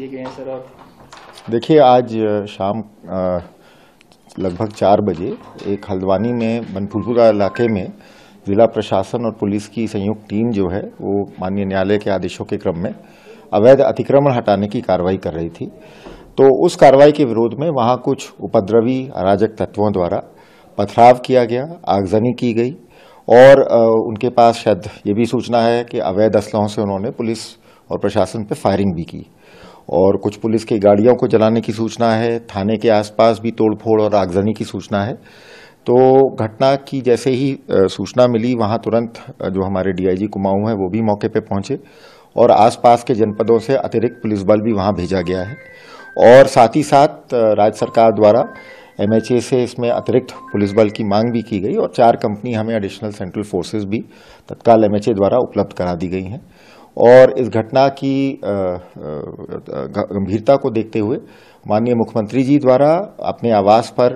दिए गए हैं सर और देखिए आज शाम लगभग चार बजे एक हल्द्वानी में बनफुलपुरा इलाके में ज़िला प्रशासन और पुलिस की संयुक्त टीम जो है वो माननीय न्यायालय के आदेशों के क्रम में अवैध अतिक्रमण हटाने की कार्रवाई कर रही थी तो उस कार्रवाई के विरोध में वहाँ कुछ उपद्रवी अराजक तत्वों द्वारा पथराव किया गया आगजनी की गई और उनके पास शायद ये भी सूचना है कि अवैध असलहों से उन्होंने पुलिस और प्रशासन पर फायरिंग भी की और कुछ पुलिस की गाड़ियों को जलाने की सूचना है थाने के आसपास भी तोड़फोड़ और आगजनी की सूचना है तो घटना की जैसे ही सूचना मिली वहाँ तुरंत जो हमारे डीआईजी कुमाऊँ हैं वो भी मौके पे पहुँचे और आसपास के जनपदों से अतिरिक्त पुलिस बल भी वहाँ भेजा गया है और साथ ही साथ राज्य सरकार द्वारा एमएचए से इसमें अतिरिक्त पुलिस बल की मांग भी की गई और चार कंपनी हमें एडिशनल सेंट्रल फोर्सेज भी तत्काल एमएचए द्वारा उपलब्ध करा दी गई हैं और इस घटना की गंभीरता को देखते हुए माननीय मुख्यमंत्री जी द्वारा अपने आवास पर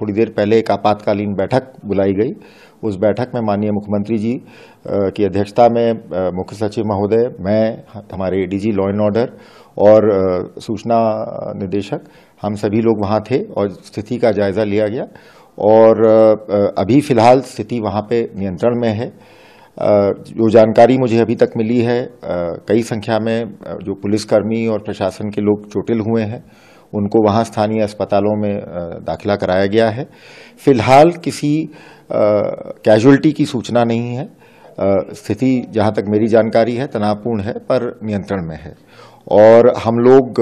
थोड़ी देर पहले एक आपातकालीन बैठक बुलाई गई उस बैठक में माननीय मुख्यमंत्री जी की अध्यक्षता में मुख्य सचिव महोदय मैं हमारे डीजी लॉ एंड ऑर्डर और सूचना निदेशक हम सभी लोग वहाँ थे और स्थिति का जायज़ा लिया गया और अभी फ़िलहाल स्थिति वहाँ पे नियंत्रण में है जो जानकारी मुझे अभी तक मिली है कई संख्या में जो पुलिसकर्मी और प्रशासन के लोग चोटिल हुए हैं उनको वहाँ स्थानीय अस्पतालों में दाखिला कराया गया है फिलहाल किसी कैजुअलिटी की सूचना नहीं है स्थिति जहाँ तक मेरी जानकारी है तनावपूर्ण है पर नियंत्रण में है और हम लोग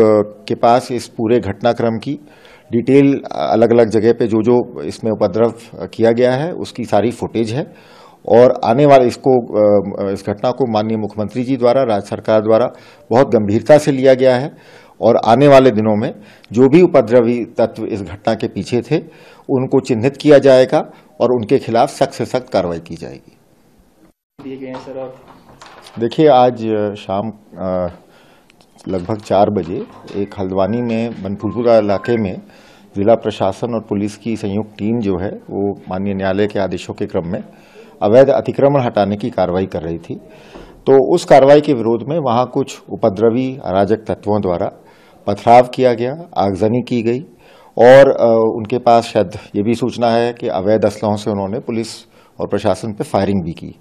के पास इस पूरे घटनाक्रम की डिटेल अलग अलग जगह पे जो जो इसमें उपद्रव किया गया है उसकी सारी फुटेज है और आने वाले इसको इस घटना को माननीय मुख्यमंत्री जी द्वारा राज्य सरकार द्वारा बहुत गंभीरता से लिया गया है और आने वाले दिनों में जो भी उपद्रवी तत्व इस घटना के पीछे थे उनको चिन्हित किया जाएगा और उनके खिलाफ सख्त से सख्त कार्रवाई की जाएगी देखिए आज शाम लगभग चार बजे एक हल्द्वानी में बनफुलपुरा इलाके में जिला प्रशासन और पुलिस की संयुक्त टीम जो है वो माननीय न्यायालय के आदेशों के क्रम में अवैध अतिक्रमण हटाने की कार्रवाई कर रही थी तो उस कार्रवाई के विरोध में वहाँ कुछ उपद्रवी अराजक तत्वों द्वारा पथराव किया गया आगजनी की गई और उनके पास शायद ये भी सूचना है कि अवैध असलहों से उन्होंने पुलिस और प्रशासन पर फायरिंग भी की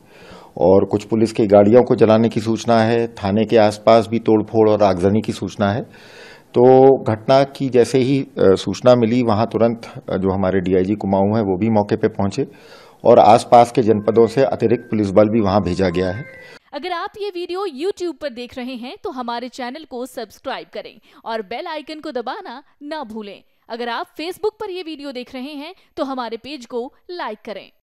और कुछ पुलिस की गाड़ियों को जलाने की सूचना है थाने के आसपास भी तोड़फोड़ और आगजनी की सूचना है तो घटना की जैसे ही सूचना मिली वहाँ तुरंत जो हमारे डीआईजी कुमाऊं हैं वो भी मौके पे पहुंचे और आसपास के जनपदों से अतिरिक्त पुलिस बल भी वहाँ भेजा गया है अगर आप ये वीडियो YouTube पर देख रहे हैं तो हमारे चैनल को सब्सक्राइब करें और बेल आइकन को दबाना ना भूलें अगर आप Facebook पर ये वीडियो देख रहे हैं तो हमारे पेज को लाइक करें